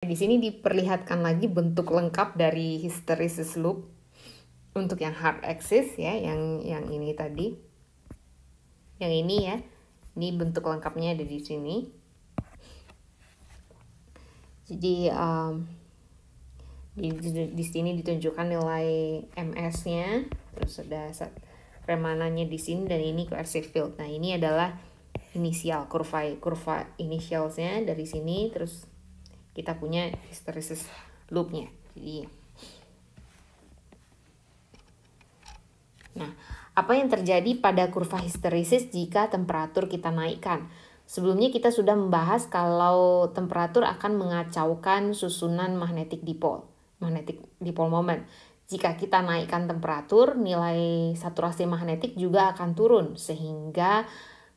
Di sini diperlihatkan lagi bentuk lengkap dari hysteresis loop untuk yang hard axis ya, yang yang ini tadi. Yang ini ya. Ini bentuk lengkapnya ada di sini. Jadi um, di, di, di sini ditunjukkan nilai MS-nya, terus ada remanannya di sini dan ini coercive field. Nah, ini adalah inisial kurva kurva initials-nya dari sini terus kita punya histeresis loopnya jadi nah apa yang terjadi pada kurva histeresis jika temperatur kita naikkan Sebelumnya kita sudah membahas kalau temperatur akan mengacaukan susunan magnetik dipol, magnetik dipol moment. Jika kita naikkan temperatur, nilai saturasi magnetik juga akan turun sehingga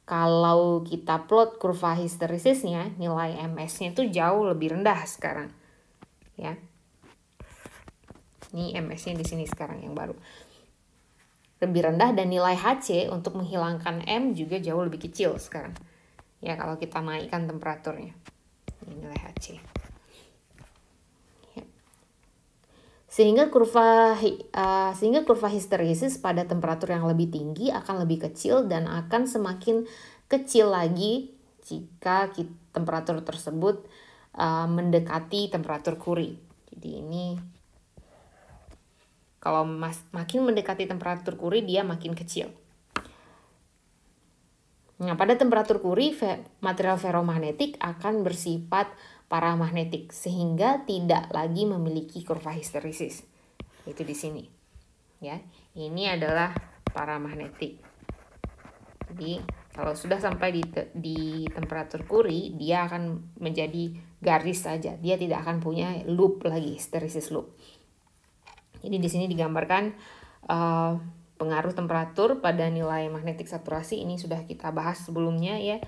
kalau kita plot kurva histerisisnya, nilai MS-nya itu jauh lebih rendah sekarang. Ya. Ini MS-nya di sini sekarang yang baru. Lebih rendah dan nilai HC untuk menghilangkan M juga jauh lebih kecil sekarang. Ya, kalau kita naikkan temperaturnya. Ini nilai HC. sehingga kurva uh, sehingga kurva histeresis pada temperatur yang lebih tinggi akan lebih kecil dan akan semakin kecil lagi jika kita, temperatur tersebut uh, mendekati temperatur kuri Jadi ini kalau mas, makin mendekati temperatur kuri dia makin kecil. Nah, pada temperatur kuri material ferromagnetik akan bersifat paramagnetik sehingga tidak lagi memiliki kurva histeresis. Itu di sini. Ya. Ini adalah paramagnetik. Jadi kalau sudah sampai di te di temperatur kuri dia akan menjadi garis saja. Dia tidak akan punya loop lagi, histeresis loop. Jadi di sini digambarkan uh, pengaruh temperatur pada nilai magnetik saturasi ini sudah kita bahas sebelumnya ya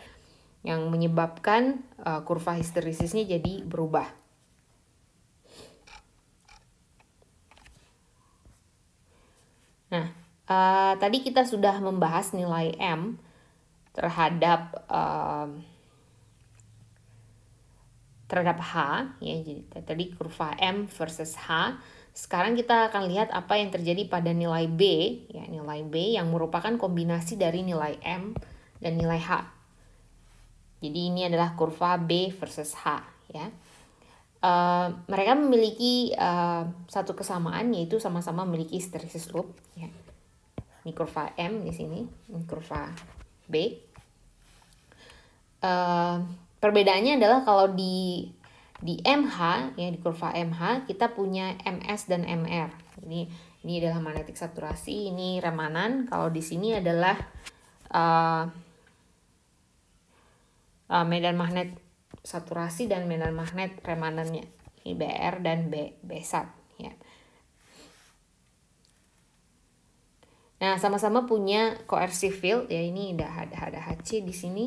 yang menyebabkan uh, kurva histerisisnya jadi berubah. Nah, uh, tadi kita sudah membahas nilai M terhadap uh, terhadap H ya jadi tadi kurva M versus H. Sekarang kita akan lihat apa yang terjadi pada nilai B ya nilai B yang merupakan kombinasi dari nilai M dan nilai H. Jadi ini adalah kurva B versus H ya. Uh, mereka memiliki uh, satu kesamaan yaitu sama-sama memiliki hysteresis loop ya. Ini kurva M di sini, ini kurva B. Uh, perbedaannya adalah kalau di di MH ya di kurva MH kita punya MS dan MR. Ini ini adalah magnetik saturasi, ini remanan. Kalau di sini adalah uh, Eh, medan magnet saturasi dan medan magnet remanennya IBR dan B B1 ya. Nah, sama-sama punya coercive field ya ini ada ada, ada HC di sini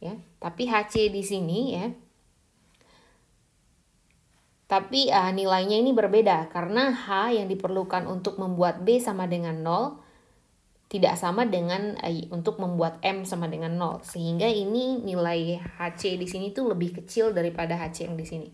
ya, tapi HC di sini ya. Tapi uh, nilainya ini berbeda karena H yang diperlukan untuk membuat B sama dengan 0 tidak sama dengan eh, untuk membuat M sama dengan 0. Sehingga ini nilai HC di sini tuh lebih kecil daripada HC yang di sini.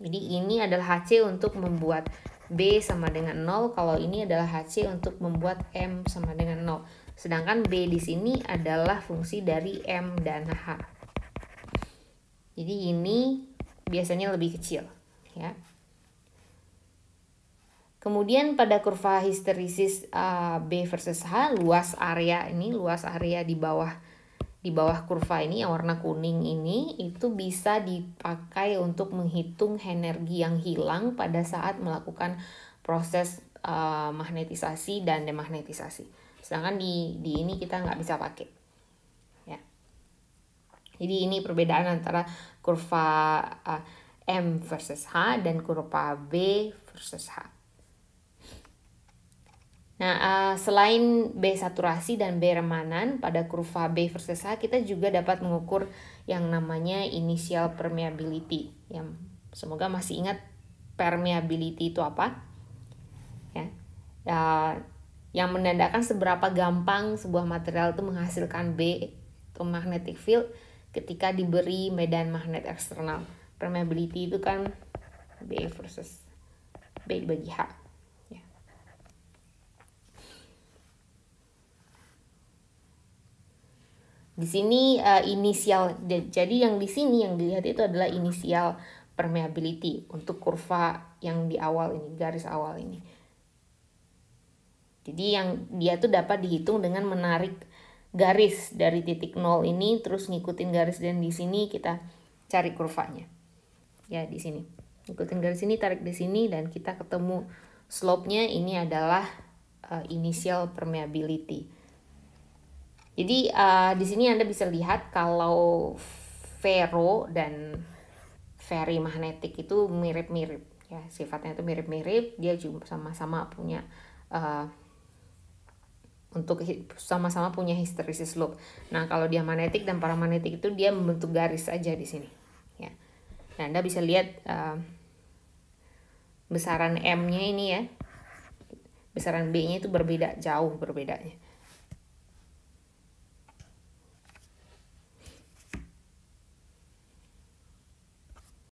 Jadi ini adalah HC untuk membuat B sama dengan 0. Kalau ini adalah HC untuk membuat M sama dengan 0. Sedangkan B di sini adalah fungsi dari M dan H. Jadi ini biasanya lebih kecil. ya. Kemudian pada kurva histerisis uh, B versus H luas area ini luas area di bawah di bawah kurva ini yang warna kuning ini itu bisa dipakai untuk menghitung energi yang hilang pada saat melakukan proses uh, magnetisasi dan demagnetisasi. Sedangkan di di ini kita nggak bisa pakai. Ya. Jadi ini perbedaan antara kurva uh, M versus H dan kurva B versus H. Nah, uh, selain B saturasi dan B remanan pada kurva B versus H, kita juga dapat mengukur yang namanya initial permeability. yang semoga masih ingat permeability itu apa? Ya. Uh, yang menandakan seberapa gampang sebuah material itu menghasilkan B atau magnetic field ketika diberi medan magnet eksternal. Permeability itu kan B versus B bagi H. Di sini uh, inisial jadi yang di sini yang dilihat itu adalah inisial permeability untuk kurva yang di awal ini, garis awal ini. Jadi yang dia tuh dapat dihitung dengan menarik garis dari titik nol ini terus ngikutin garis dan di sini kita cari kurvanya. Ya, di sini. Ngikutin garis ini, tarik di sini dan kita ketemu slope-nya ini adalah uh, inisial permeability. Jadi uh, di sini Anda bisa lihat kalau ferro dan magnetik itu mirip-mirip ya sifatnya itu mirip-mirip dia juga sama-sama punya uh, untuk sama-sama punya histeresis loop. Nah kalau dia magnetik dan paramagnetik itu dia membentuk garis aja di sini ya. Nah Anda bisa lihat uh, besaran M-nya ini ya besaran B-nya itu berbeda jauh berbedanya.